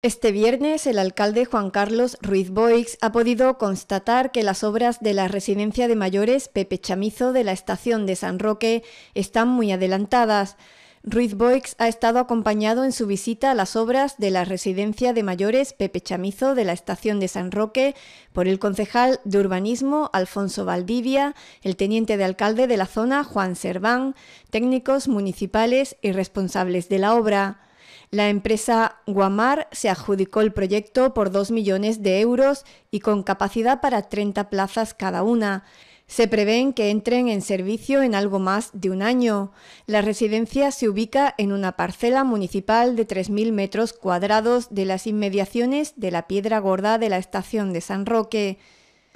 Este viernes, el alcalde Juan Carlos Ruiz Boix ha podido constatar que las obras de la residencia de mayores Pepe Chamizo de la estación de San Roque están muy adelantadas. Ruiz Boix ha estado acompañado en su visita a las obras de la residencia de mayores Pepe Chamizo de la estación de San Roque por el concejal de urbanismo Alfonso Valdivia, el teniente de alcalde de la zona Juan Serván, técnicos municipales y responsables de la obra. La empresa Guamar se adjudicó el proyecto por 2 millones de euros y con capacidad para 30 plazas cada una. Se prevén que entren en servicio en algo más de un año. La residencia se ubica en una parcela municipal de 3.000 metros cuadrados de las inmediaciones de la Piedra Gorda de la estación de San Roque.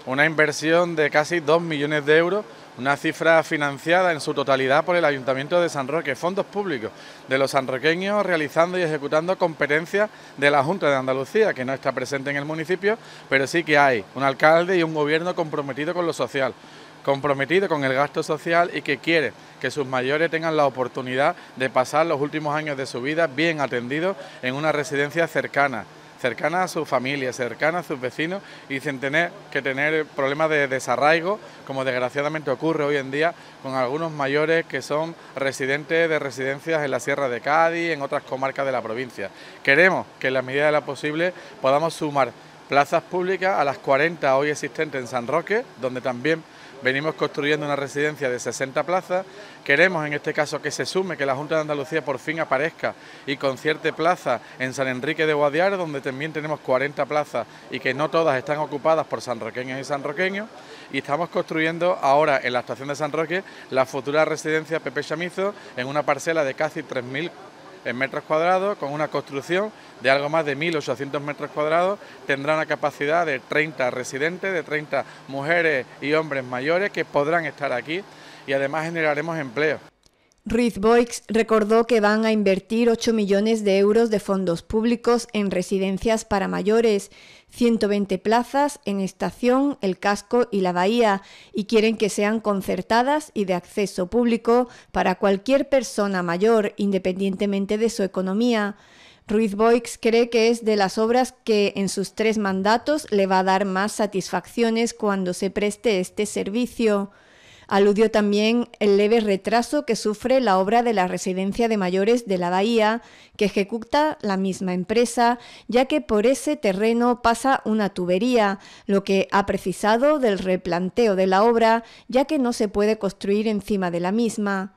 Una inversión de casi 2 millones de euros, una cifra financiada en su totalidad por el Ayuntamiento de San Roque, fondos públicos de los sanroqueños realizando y ejecutando competencias de la Junta de Andalucía, que no está presente en el municipio, pero sí que hay un alcalde y un gobierno comprometido con lo social comprometido con el gasto social y que quiere que sus mayores tengan la oportunidad de pasar los últimos años de su vida bien atendidos en una residencia cercana, cercana a su familia, cercana a sus vecinos y sin tener que tener problemas de desarraigo, como desgraciadamente ocurre hoy en día con algunos mayores que son residentes de residencias en la Sierra de Cádiz, en otras comarcas de la provincia. Queremos que en la medida de la posible podamos sumar plazas públicas a las 40 hoy existentes en San Roque, donde también venimos construyendo una residencia de 60 plazas. Queremos en este caso que se sume, que la Junta de Andalucía por fin aparezca y concierte plazas en San Enrique de Guadiar, donde también tenemos 40 plazas y que no todas están ocupadas por sanroqueños y sanroqueños. Y estamos construyendo ahora en la estación de San Roque la futura residencia Pepe Chamizo en una parcela de casi 3.000 en metros cuadrados, con una construcción de algo más de 1.800 metros cuadrados, tendrá una capacidad de 30 residentes, de 30 mujeres y hombres mayores que podrán estar aquí y además generaremos empleo. Ruiz Boix recordó que van a invertir 8 millones de euros de fondos públicos en residencias para mayores, 120 plazas en estación, el casco y la bahía, y quieren que sean concertadas y de acceso público para cualquier persona mayor, independientemente de su economía. Ruiz Boix cree que es de las obras que en sus tres mandatos le va a dar más satisfacciones cuando se preste este servicio. Aludió también el leve retraso que sufre la obra de la Residencia de Mayores de la Bahía, que ejecuta la misma empresa, ya que por ese terreno pasa una tubería, lo que ha precisado del replanteo de la obra, ya que no se puede construir encima de la misma.